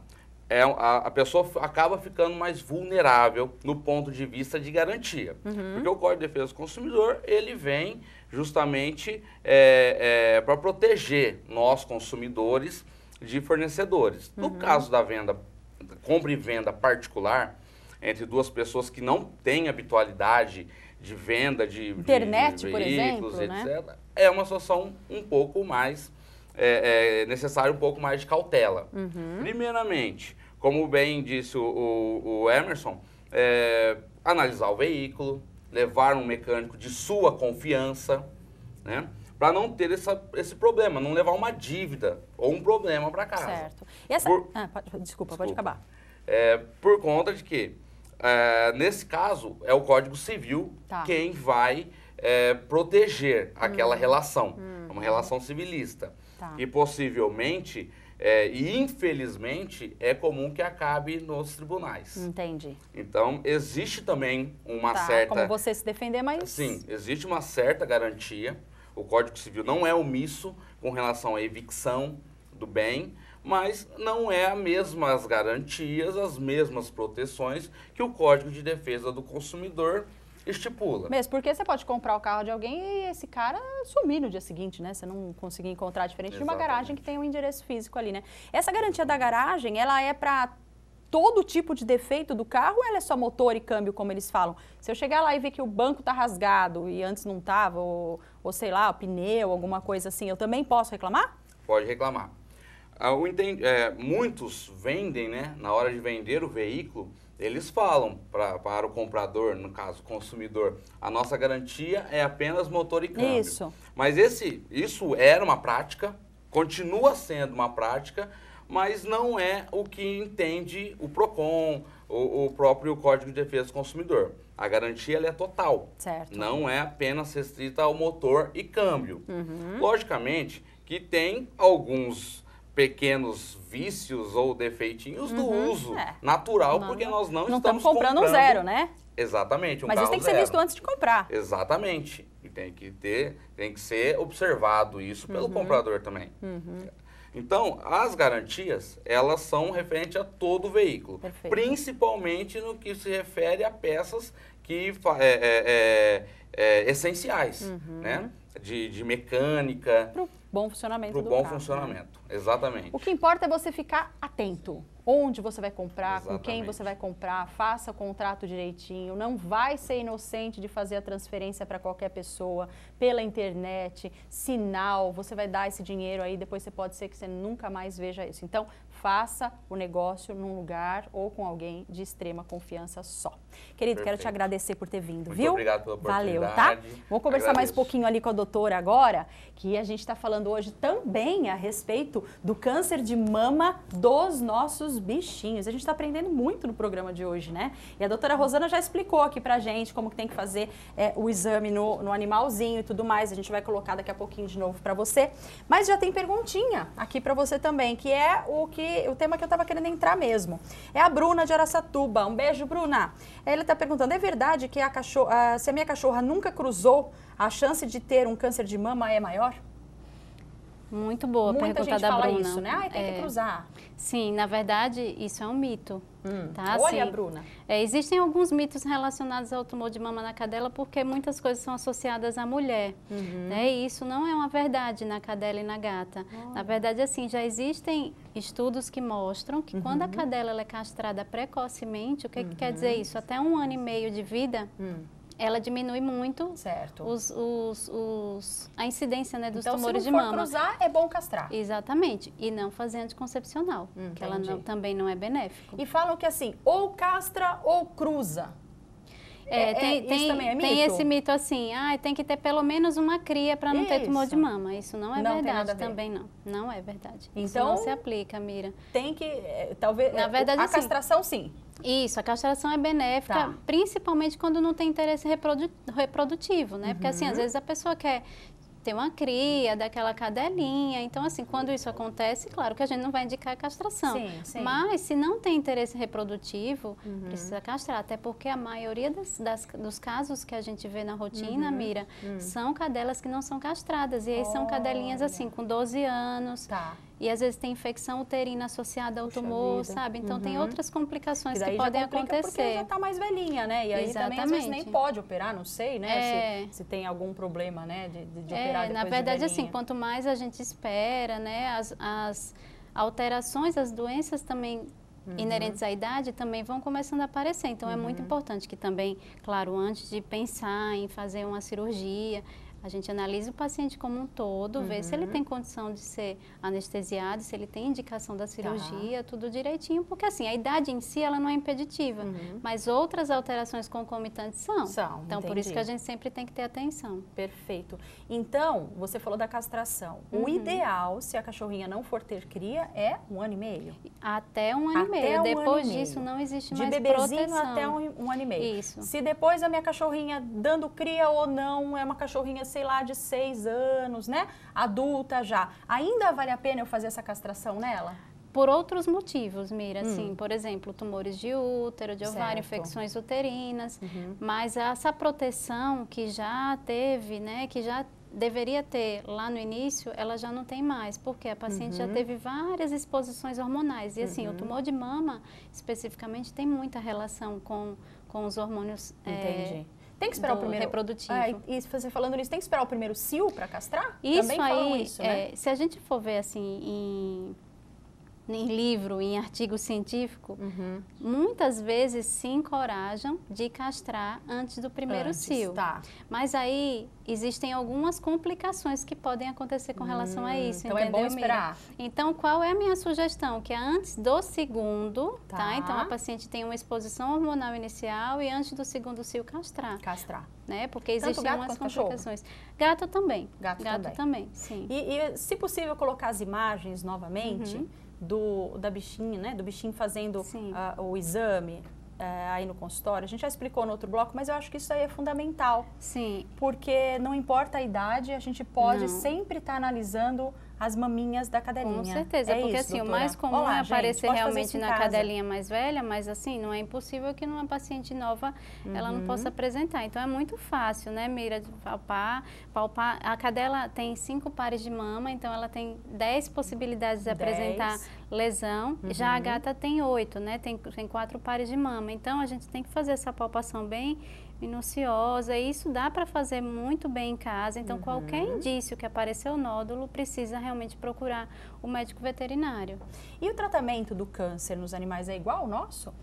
é, a, a, pessoa acaba ficando mais vulnerável no ponto de vista de garantia. Uhum. Porque o Código de Defesa do Consumidor, ele vem justamente é, é, para proteger nós, consumidores, de fornecedores. Uhum. No caso da venda, compra e venda particular, entre duas pessoas que não têm habitualidade de venda de, Internet, de, de veículos, por exemplo, etc., né? é uma situação um pouco mais é, é necessário um pouco mais de cautela. Uhum. Primeiramente, como bem disse o, o, Emerson, é, analisar o veículo, levar um mecânico de sua confiança, né? para não ter essa, esse problema, não levar uma dívida ou um problema para casa. Certo. Essa... Por... Ah, pode... Desculpa, Desculpa, pode acabar. É, por conta de que, é, nesse caso, é o Código Civil tá. quem vai é, proteger aquela hum. relação. Hum. É uma relação civilista. Tá. E possivelmente é, e infelizmente é comum que acabe nos tribunais. Entendi. Então existe também uma tá, certa. Como você se defender, mas. Sim, existe uma certa garantia. O Código Civil não é omisso com relação à evicção do bem, mas não é as mesmas garantias, as mesmas proteções que o Código de Defesa do Consumidor Estipula. Mesmo porque você pode comprar o carro de alguém e esse cara sumir no dia seguinte, né? Você não conseguir encontrar, diferente Exatamente. de uma garagem que tem um endereço físico ali, né? Essa garantia da garagem, ela é para todo tipo de defeito do carro ou ela é só motor e câmbio, como eles falam? Se eu chegar lá e ver que o banco tá rasgado e antes não tava, ou, ou sei lá, o pneu, alguma coisa assim, eu também posso reclamar? Pode reclamar. Ah, o, é, muitos vendem, né? Na hora de vender o veículo, eles falam pra, para o comprador, no caso, consumidor, a nossa garantia é apenas motor e câmbio. Isso. Mas esse, isso era uma prática, continua sendo uma prática, mas não é o que entende o PROCON, o, o próprio Código de Defesa do Consumidor. A garantia é total. Certo. Não é apenas restrita ao motor e câmbio. Uhum. Logicamente que tem alguns pequenos vícios ou defeitinhos uhum, do uso é. natural, não, porque nós não, não tá estamos, estamos comprando, comprando um zero, né? Exatamente, um Mas isso tem que zero. ser visto antes de comprar. Exatamente. E tem que ter, tem que ser observado isso pelo uhum. comprador também. Uhum. Então, as garantias, elas são referente a todo o veículo, Perfeito. principalmente no que se refere a peças que é, é, é, é essenciais, uhum. né? de, de mecânica. Para o bom funcionamento Para o bom carro, né? funcionamento, né? exatamente. O que importa é você ficar atento. Onde você vai comprar, exatamente. com quem você vai comprar, faça o contrato direitinho. Não vai ser inocente de fazer a transferência para qualquer pessoa, pela internet, sinal. Você vai dar esse dinheiro aí, depois você pode ser que você nunca mais veja isso. Então, faça o negócio num lugar ou com alguém de extrema confiança só. Querido, Perfeito. quero te agradecer por ter vindo, Muito viu? Obrigado pela oportunidade. Valeu, tá? Vou conversar mais um pouquinho ali com a doutora agora, que a gente está falando hoje também a respeito do câncer de mama dos nossos bichinhos. A gente está aprendendo muito no programa de hoje, né? E a doutora Rosana já explicou aqui pra gente como que tem que fazer é, o exame no, no animalzinho e tudo mais. A gente vai colocar daqui a pouquinho de novo para você. Mas já tem perguntinha aqui para você também, que é o, que, o tema que eu estava querendo entrar mesmo. É a Bruna de Aracatuba. Um beijo, Bruna. Ele está perguntando: é verdade que a cachorra, se a minha cachorra nunca cruzou, a chance de ter um câncer de mama é maior? Muito boa Muita pergunta gente da fala Bruna. isso, né? Ah, tem é. que cruzar. Sim, na verdade, isso é um mito. Hum. Tá? Olha, assim, Bruna. É, existem alguns mitos relacionados ao tumor de mama na cadela, porque muitas coisas são associadas à mulher. Uhum. Né? E isso não é uma verdade na cadela e na gata. Oh. Na verdade, assim, já existem estudos que mostram que uhum. quando a uhum. cadela é castrada precocemente, o que, uhum. que, quer dizer uhum. isso? Até um ano e meio de vida. Uhum ela diminui muito certo. Os, os, os a incidência né, dos então, tumores de mama. Então, se for cruzar, é bom castrar. Exatamente. E não fazer anticoncepcional, que ela não, também não é benéfico. E falam que assim, ou castra ou cruza. É, é, tem, tem, é mito? tem esse mito assim, ah, tem que ter pelo menos uma cria para não isso. ter tumor de mama. Isso não é não verdade também, não. Não é verdade. Então, isso não então, se aplica, Mira. Tem que, é, talvez, Na verdade, a assim, castração sim. Isso, a castração é benéfica, tá. principalmente quando não tem interesse reprodu, reprodutivo, né? Uhum. Porque assim, às uhum. vezes a pessoa quer tem uma cria daquela cadelinha. Então, assim, quando isso acontece, claro que a gente não vai indicar a castração. Sim, sim. Mas se não tem interesse reprodutivo, uhum. precisa castrar. Até porque a maioria das, das, dos casos que a gente vê na rotina, uhum. Mira, uhum. são cadelas que não são castradas. E aí Olha. são cadelinhas, assim, com 12 anos. Tá. E às vezes tem infecção uterina associada ao Puxa tumor, sabe? Então uhum. tem outras complicações que podem acontecer. Porque já está mais velhinha, né? E aí Exatamente. também às vezes nem pode operar, não sei, né? É. Se, se, tem algum problema, né? De, de, de é, operar Na verdade, de assim, quanto mais a gente espera, né? As, as alterações, as doenças também Uhum. inerentes à idade também vão começando a aparecer. Então, uhum. é muito uhum. importante que também, claro, antes de pensar em fazer uma cirurgia, a gente analisa o paciente como um todo, uhum. vê se ele uhum. tem condição de ser anestesiado, se ele tem indicação da tá. cirurgia, tá. tudo direitinho, porque assim, a idade em si ela não é impeditiva, uhum. mas outras alterações concomitantes são. São. Então, entendi. por isso que a gente sempre tem que ter atenção. Perfeito. Então, você falou da castração. Uhum. O ideal, se a cachorrinha não for ter cria, é um ano e meio? Até um ano até e meio. Um depois disso meio. não existe de mais proteção. De bebezinho até um, um ano e meio. Isso. Se depois a minha cachorrinha dando cria ou não, é uma cachorrinha sei lá, de seis anos, né? Adulta já. Ainda vale a pena eu fazer essa castração nela? por outros motivos, Mira, hum. assim, por exemplo, tumores de útero, de ovário, certo. infecções uterinas, uhum. mas essa proteção que já teve, né, que já deveria ter lá no início, ela já não tem mais, porque a paciente uhum. já teve várias exposições hormonais. E assim, uhum. o tumor de mama, especificamente, tem muita relação com, com os hormônios. É, Entendi. É, tem que esperar o primeiro reprodutivo. É, e você falando nisso, tem que esperar o primeiro cio para castrar? Isso Também aí, isso, né? é, se a gente for ver assim em em livro, em artigo científico, uhum. muitas vezes se encorajam de castrar antes do primeiro antes, cio. Tá. Mas aí existem algumas complicações que podem acontecer com relação hum, a isso. Então entendeu, é bom esperar. Mira? Então qual é a minha sugestão? Que é antes do segundo, tá. tá? Então a paciente tem uma exposição hormonal inicial e antes do segundo cio castrar. Castrar. Né? Porque Tanto existem algumas complicações. Cachorro. Gato também. Gato, gato também. também. sim. E, e, se possível colocar as imagens novamente. Uhum do, da bichinha, né? Do bichinho fazendo uh, o exame uh, aí no consultório. A gente já explicou no outro bloco, mas eu acho que isso aí é fundamental. Sim. Porque não importa a idade, a gente pode não. sempre estar tá analisando as maminhas da cadelinha. Com certeza, é porque isso, assim, doutora. o mais comum Olá, é aparecer gente, realmente na casa? cadelinha mais velha, mas assim, não é impossível que numa paciente nova uhum. ela não possa uhum. apresentar. Então é muito fácil, né, Mira, de palpar, palpar. A cadela tem cinco pares de mama, então ela tem dez possibilidades de dez. apresentar lesão. Uhum. Já a uhum. gata tem oito, né? Tem, tem quatro pares de mama. Então a gente tem que fazer essa palpação bem minuciosa. E isso dá para fazer muito bem em casa. Então, uhum. qualquer indício que apareceu nódulo, precisa realmente procurar o médico veterinário. E o tratamento do câncer nos animais é igual ao nosso?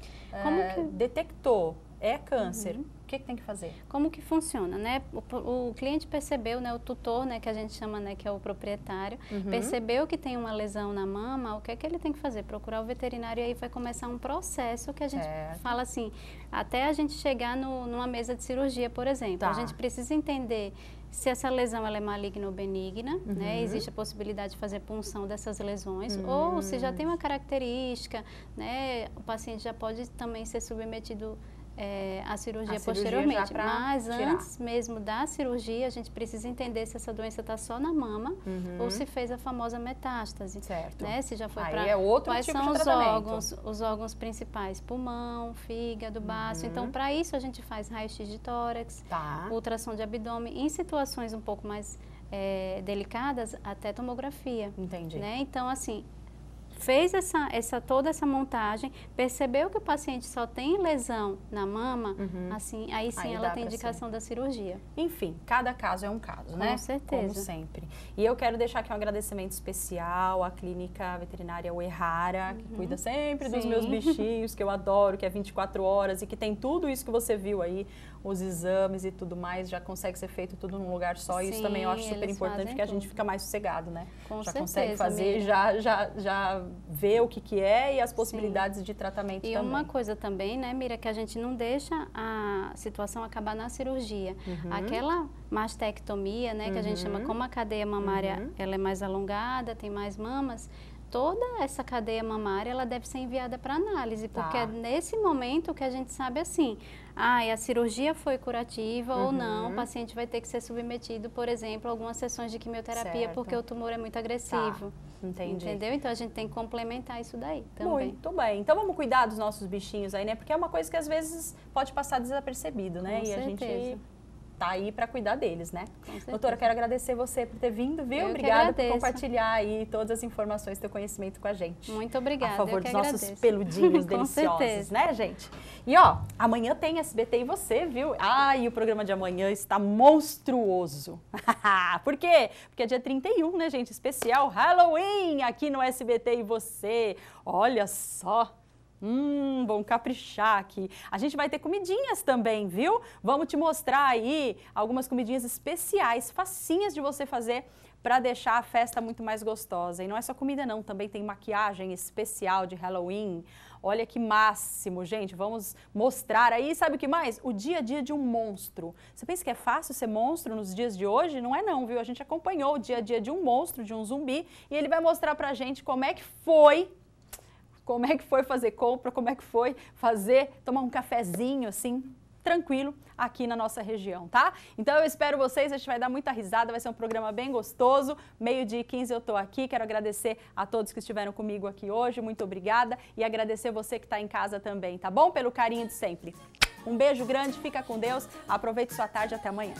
Como é, que... Detectou é câncer. Uhum. O que, que, tem que fazer? Como que funciona, né? O, o, cliente percebeu, né? O tutor, né? Que a gente chama, né? Que é o proprietário, uhum. percebeu que tem uma lesão na mama. O que é que ele tem que fazer? Procurar o veterinário e aí vai começar um processo que a gente fala assim, até a gente chegar no, numa mesa de cirurgia, por exemplo. Tá. A gente precisa entender se essa lesão ela é maligna ou benigna, né? uhum. né? Existe a possibilidade de fazer punção dessas lesões, uhum. ou se já tem hum. uma característica, né? O paciente já pode também ser submetido é, a cirurgia a posteriormente. Cirurgia Mas tirar. antes mesmo da cirurgia, a gente precisa entender se essa doença está só na mama uhum. ou se fez a famosa metástase. Certo. Né? Se já foi para. É outro Quais tipo são os órgãos, os órgãos principais? Pulmão, fígado, baço. Então, uhum. Então, para isso, a gente faz raio-x de tórax, tá. ultrassom de abdômen. Em situações um pouco mais é, delicadas, até tomografia. Entendi. Né? Então, assim, fez essa, essa, toda essa montagem, percebeu que o paciente só tem lesão na mama, uhum. assim, aí sim aí ela tem indicação ser. da cirurgia. Enfim, cada caso é um caso, né? Com certeza. Como sempre. E eu quero deixar aqui um agradecimento especial à clínica veterinária Uerrara, uhum. que cuida sempre sim. dos meus bichinhos, que eu adoro, que é 24 horas e que tem tudo isso que você viu aí os exames e tudo mais, já consegue ser feito tudo num lugar só. Sim, isso também eu acho super importante, porque tudo. a gente fica mais sossegado, né? Com já certeza, consegue fazer, já, já, já vê o que, que é e as possibilidades Sim. de tratamento e também. E uma coisa também, né, Mira, que a gente não deixa a situação acabar na cirurgia. Uhum. Aquela mastectomia, né, uhum. que a gente chama uhum. como a cadeia mamária, uhum. ela é mais alongada, tem mais mamas, toda essa cadeia mamária ela deve ser enviada para análise, tá. porque tá. é nesse momento que a gente sabe assim, ah, a cirurgia foi curativa uhum. ou não, uhum. o paciente vai ter que ser submetido, por exemplo, a algumas sessões de quimioterapia certo. porque o tumor é muito tá, agressivo. Tá. Entendi. Entendeu? Então a gente tem que complementar isso daí também. Muito bem. Então vamos cuidar dos nossos bichinhos aí, né? Porque é uma coisa que às vezes pode passar desapercebido, né? Com e certeza. a gente tá aí para cuidar deles, né? Doutora, quero agradecer você por ter vindo, viu? Eu Obrigada por compartilhar aí todas as informações, teu conhecimento com a gente. Muito obrigada. A favor dos nossos peludinhos deliciosos, certeza. né, gente? E ó, amanhã tem SBT e você, viu? Ai, o programa de amanhã está monstruoso. por quê? Porque é dia 31, né, gente? Especial Halloween aqui no SBT e você. Olha só. Hum, vamos caprichar aqui. A gente vai ter comidinhas também, viu? Vamos te mostrar aí algumas comidinhas especiais, facinhas de você fazer para deixar a festa muito mais gostosa. E não é só comida não, também tem maquiagem especial de Halloween. Olha que máximo, gente. Vamos mostrar aí, sabe o que mais? O dia a dia de um monstro. Você pensa que é fácil ser monstro nos dias de hoje? Não é não, viu? A gente acompanhou o dia a dia de um monstro, de um zumbi, e ele vai mostrar pra gente como é que foi como é que foi fazer compra, como é que foi fazer, tomar um cafezinho assim, tranquilo aqui na nossa região, tá? Então eu espero vocês, a gente vai dar muita risada, vai ser um programa bem gostoso. Meio dia e 15 eu tô aqui, quero agradecer a todos que estiveram comigo aqui hoje, muito obrigada e agradecer você que está em casa também, tá bom? Pelo carinho de sempre. Um beijo grande, fica com Deus, aproveite sua tarde até amanhã.